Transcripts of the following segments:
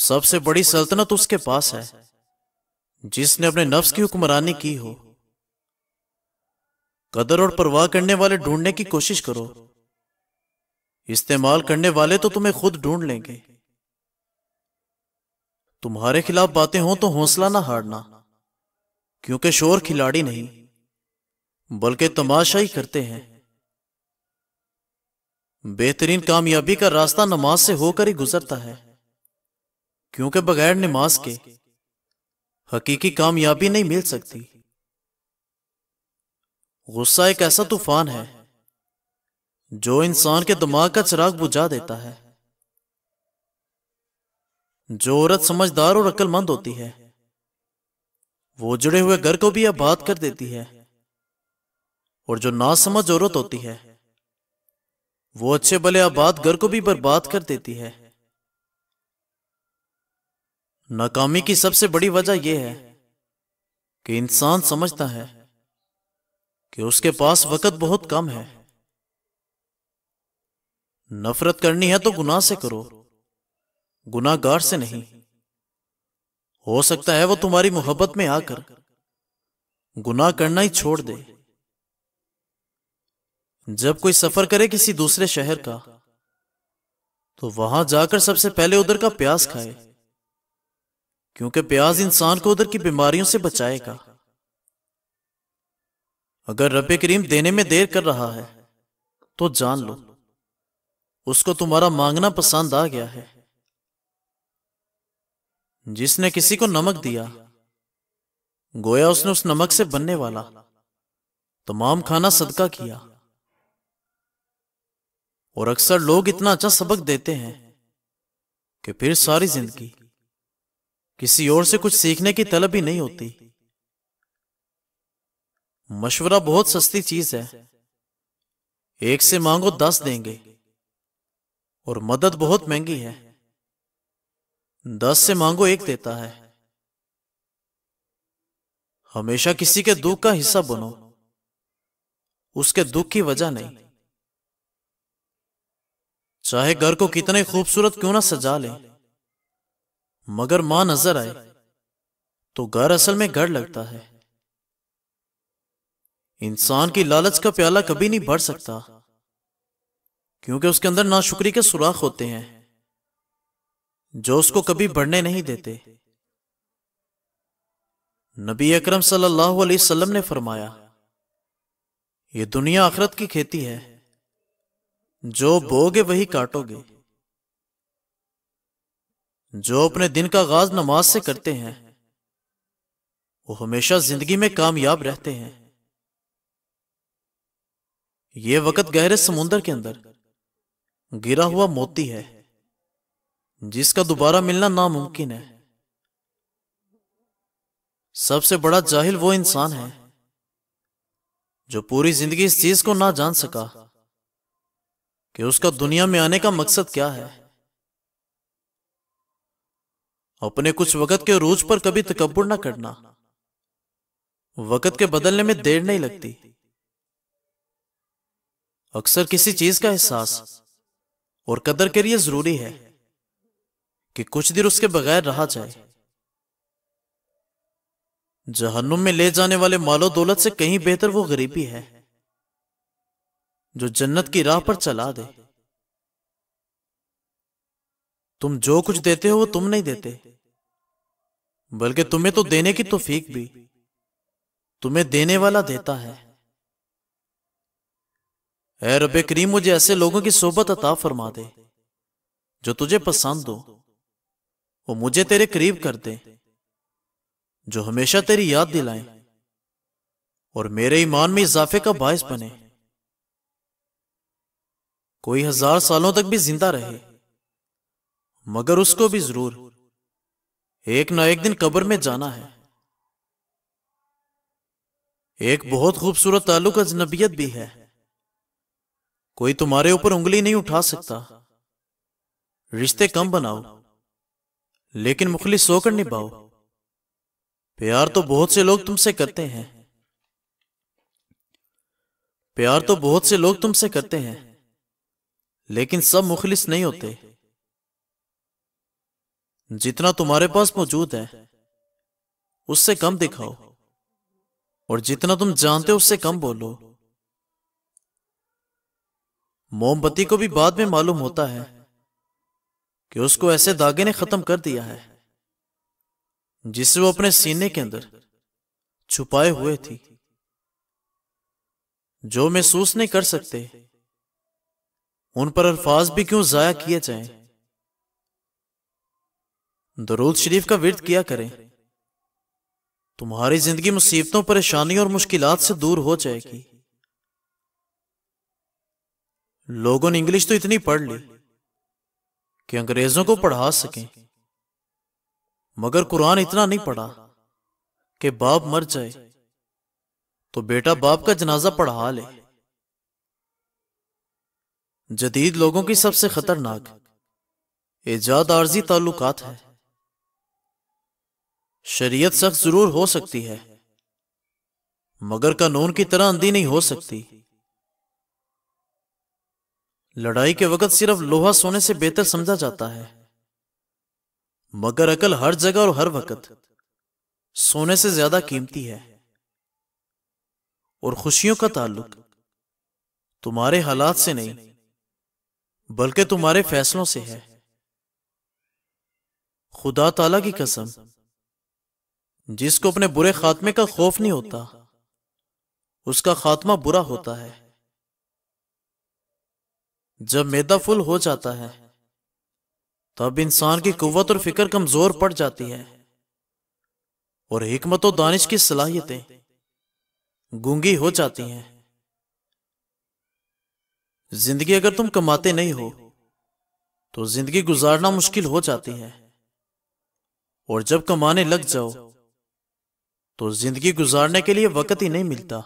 सबसे बड़ी सल्तनत उसके पास है जिसने अपने नफ्स की हुक्मरानी की हो कदर और परवाह करने वाले ढूंढने की कोशिश करो इस्तेमाल करने वाले तो तुम्हें खुद ढूंढ लेंगे तुम्हारे खिलाफ बातें हों तो हौसला ना हारना क्योंकि शोर खिलाड़ी नहीं बल्कि तमाशा ही करते हैं बेहतरीन कामयाबी का रास्ता नमाज से होकर ही गुजरता है क्योंकि बगैर नमाज के हकीकी कामयाबी नहीं मिल सकती गुस्सा एक ऐसा तूफान है जो इंसान के दिमाग का चिराग बुझा देता है जो औरत समझदार और अक्लमंद होती है वो जुड़े हुए घर को भी आबाद कर देती है और जो नासमझ औरत होती है वो अच्छे भले आबाद घर को भी बर्बाद कर देती है नाकामी की सबसे बड़ी वजह यह है कि इंसान समझता है कि उसके पास वक्त बहुत कम है नफरत करनी है तो गुनाह से करो गुनाहगार से नहीं हो सकता है वो तुम्हारी मोहब्बत में आकर गुनाह करना ही छोड़ दे जब कोई सफर करे किसी दूसरे शहर का तो वहां जाकर सबसे पहले उधर का प्यास खाए क्योंकि प्याज इंसान को उधर की बीमारियों से बचाएगा अगर रब करीम देने में देर कर रहा है तो जान लो उसको तुम्हारा मांगना पसंद आ गया है जिसने किसी को नमक दिया गोया उसने उस नमक से बनने वाला तमाम खाना सदका किया और अक्सर लोग इतना अच्छा सबक देते हैं कि फिर सारी जिंदगी किसी और से कुछ सीखने की तलब ही नहीं होती मशवरा बहुत सस्ती चीज है एक से मांगो दस देंगे और मदद बहुत महंगी है दस से मांगो एक देता है हमेशा किसी के दुख का हिस्सा बनो उसके दुख की वजह नहीं चाहे घर को कितने खूबसूरत क्यों ना सजा लें मगर मां नजर आए तो घर असल में घर लगता है इंसान की लालच का प्याला कभी नहीं भर सकता क्योंकि उसके अंदर नाशुक्री के सुराख होते हैं जो उसको कभी बढ़ने नहीं देते नबी अकरम सल्लल्लाहु अलैहि वसल्लम ने फरमाया ये दुनिया आखरत की खेती है जो बोगे वही काटोगे जो अपने दिन का आगाज नमाज से करते हैं वो हमेशा जिंदगी में कामयाब रहते हैं ये वक्त गहरे समुंदर के अंदर गिरा हुआ मोती है जिसका दोबारा मिलना नामुमकिन है सबसे बड़ा जाहिल वो इंसान है जो पूरी जिंदगी इस चीज को ना जान सका कि उसका दुनिया में आने का मकसद क्या है अपने कुछ वक्त के रोज पर कभी तकबर ना करना वक्त के बदलने में देर नहीं लगती अक्सर किसी चीज का एहसास और कदर के लिए जरूरी है कि कुछ देर उसके बगैर रहा जाए जहन्नुम में ले जाने वाले मालो दौलत से कहीं बेहतर वो गरीबी है जो जन्नत की राह पर चला दे तुम जो कुछ देते हो वो तुम नहीं देते बल्कि तुम्हें तो देने की तोफीक भी तुम्हें देने वाला देता है ऐ रब करीम मुझे ऐसे लोगों की सोबत अता फरमा दे जो तुझे पसंद हो वो मुझे तेरे करीब कर दे जो हमेशा तेरी याद दिलाएं और मेरे ईमान में इजाफे का बायस बने कोई हजार सालों तक भी जिंदा रहे मगर उसको भी जरूर एक ना एक दिन कब्र में जाना है एक बहुत खूबसूरत ताल्लुक अजनबियत भी है कोई तुम्हारे ऊपर उंगली नहीं उठा सकता रिश्ते कम बनाओ लेकिन मुखलिस होकर निभाओ प्यार तो बहुत से लोग तुमसे करते हैं प्यार तो बहुत से लोग तुमसे करते हैं लेकिन सब मुखलिस नहीं होते जितना तुम्हारे पास मौजूद है उससे कम दिखाओ और जितना तुम जानते हो उससे कम बोलो मोमबत्ती को भी बाद में मालूम होता है कि उसको ऐसे धागे ने खत्म कर दिया है जिसे वो अपने सीने के अंदर छुपाए हुए थी जो महसूस नहीं कर सकते उन पर अल्फाज भी क्यों जाया किए जाएं? दरूद शरीफ का विरत किया करें तुम्हारी जिंदगी मुसीबतों परेशानियों और मुश्किलात से दूर हो जाएगी लोगों ने इंग्लिश तो इतनी पढ़ ली कि अंग्रेजों को पढ़ा सकें मगर कुरान इतना नहीं पढ़ा कि बाप मर जाए तो बेटा बाप का जनाजा पढ़ा ले जदीद लोगों की सबसे खतरनाक ईजाद आर्जी ताल्लुकात है शरीयत सख्त जरूर हो सकती है मगर कानून की तरह अंधी नहीं हो सकती लड़ाई के वक्त सिर्फ लोहा सोने से बेहतर समझा जाता है मगर अकल हर जगह और हर वक्त सोने से ज्यादा कीमती है और खुशियों का ताल्लुक तुम्हारे हालात से नहीं बल्कि तुम्हारे फैसलों से है खुदा ताला की कसम जिसको अपने बुरे खात्मे का खौफ नहीं होता उसका खात्मा बुरा होता है जब मैदा फुल हो जाता है तब इंसान की कुत और फिक्र कमजोर पड़ जाती है और हमत और दानिश की सलाहियतें गूंगी हो जाती हैं जिंदगी अगर तुम कमाते नहीं हो तो जिंदगी गुजारना मुश्किल हो जाती है और जब कमाने लग जाओ तो जिंदगी गुजारने के लिए वक्त ही नहीं मिलता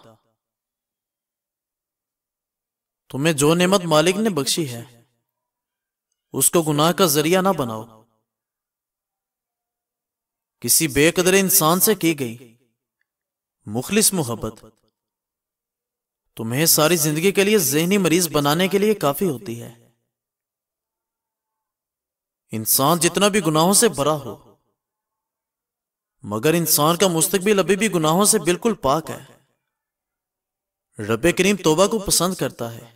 तुम्हें जो नेमत मालिक ने बख्शी है उसको गुनाह का जरिया ना बनाओ किसी बेकदर इंसान से की गई मुखलिस मोहब्बत तुम्हें सारी जिंदगी के लिए जहनी मरीज बनाने के लिए काफी होती है इंसान जितना भी गुनाहों से भरा हो मगर इंसान का मुस्तबिल अभी भी गुनाहों से बिल्कुल पाक है रब करीम तोबा को पसंद करता है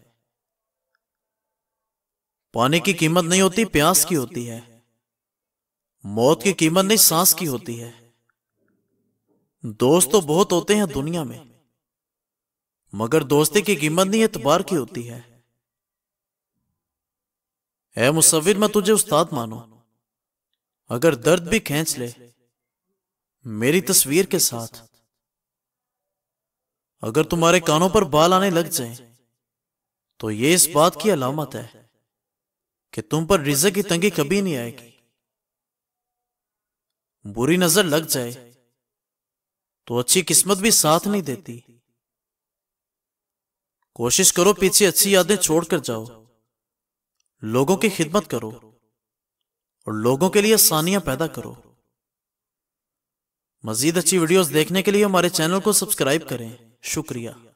पानी की कीमत नहीं होती प्यास की होती है मौत की कीमत नहीं सांस की होती है दोस्त तो बहुत होते हैं दुनिया में मगर दोस्ती की कीमत नहीं एतबार की होती है ए मुसविर मैं तुझे उस्ताद मानो अगर दर्द भी खींच ले मेरी तस्वीर के साथ अगर तुम्हारे कानों पर बाल आने लग जाएं, तो ये इस बात की अलामत है कि तुम पर रिजक की तंगी कभी नहीं आएगी बुरी नजर लग जाए तो अच्छी किस्मत भी साथ नहीं देती कोशिश करो पीछे अच्छी यादें छोड़कर जाओ लोगों की खिदमत करो और लोगों के लिए आसानियां पैदा करो मजीद अच्छी वीडियोस देखने के लिए हमारे चैनल को सब्सक्राइब करें शुक्रिया